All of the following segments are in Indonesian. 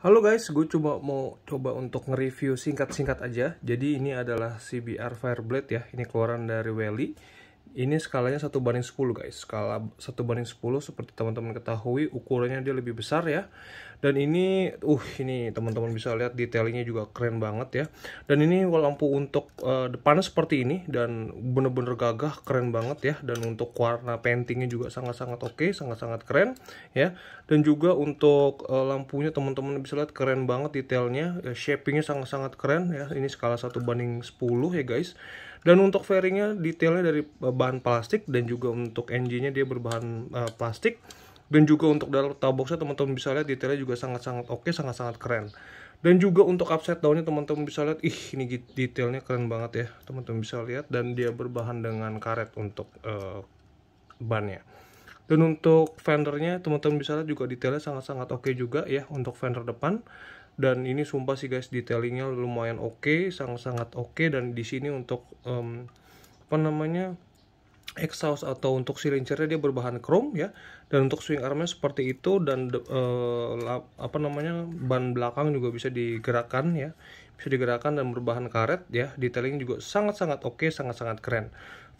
Halo guys, gue coba mau coba untuk nge-review singkat-singkat aja. Jadi ini adalah CBR Fireblade ya, ini keluaran dari Welly. Ini skalanya satu banding 10 guys. Skala satu banding 10 seperti teman-teman ketahui ukurannya dia lebih besar ya. Dan ini uh ini teman-teman bisa lihat detailnya juga keren banget ya. Dan ini lampu untuk uh, eh, depannya seperti ini dan bener-bener gagah keren banget ya dan untuk warna paintingnya juga sangat-sangat oke, okay, sangat-sangat keren ya. Dan juga untuk uh, lampunya teman-teman bisa lihat keren banget detailnya, ya, shapingnya sangat-sangat keren ya. Ini skala satu banding 10 ya guys dan untuk fairingnya detailnya dari eh, bahan plastik dan juga untuk engine nya dia berbahan uh, plastik dan juga untuk dalam taboxnya teman-teman bisa lihat detailnya juga sangat-sangat oke sangat-sangat keren dan juga untuk upside down-nya teman-teman bisa lihat ih ini detailnya keren banget ya teman-teman bisa lihat dan dia berbahan dengan karet untuk uh, bannya dan untuk fendernya teman-teman bisa lihat juga detailnya sangat-sangat oke okay juga ya untuk fender depan dan ini sumpah sih guys detailingnya lumayan oke okay, sangat-sangat oke okay. dan di sini untuk um, apa namanya exhaust atau untuk silincernya dia berbahan chrome ya dan untuk swing armnya seperti itu dan eh, apa namanya ban belakang juga bisa digerakkan ya bisa digerakkan dan berbahan karet ya detailing juga sangat-sangat oke okay, sangat-sangat keren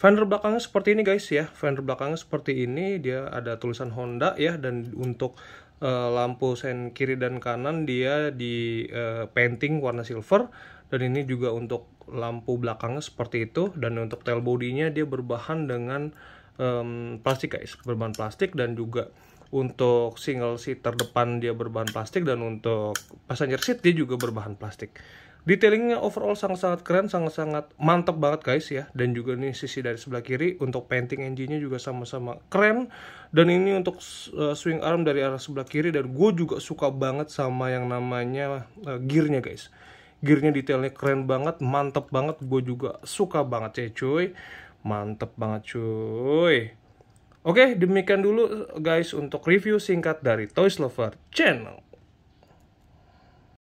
fender belakangnya seperti ini guys ya fender belakangnya seperti ini dia ada tulisan Honda ya dan untuk uh, lampu sen kiri dan kanan dia di uh, painting warna silver dan ini juga untuk lampu belakangnya seperti itu dan untuk tail bodinya dia berbahan dengan um, plastik guys berbahan plastik dan juga untuk single seat terdepan dia berbahan plastik dan untuk passenger seat dia juga berbahan plastik detailingnya overall sangat-sangat keren sangat-sangat mantap banget guys ya dan juga ini sisi dari sebelah kiri untuk painting engine-nya juga sama-sama keren dan ini untuk eh, swing arm dari arah sebelah kiri dan gue juga suka banget sama yang namanya uh, gearnya guys gearnya detailnya keren banget mantep banget gue juga suka banget ya cuy mantep banget cuy oke demikian dulu guys untuk review singkat dari Toys Lover Channel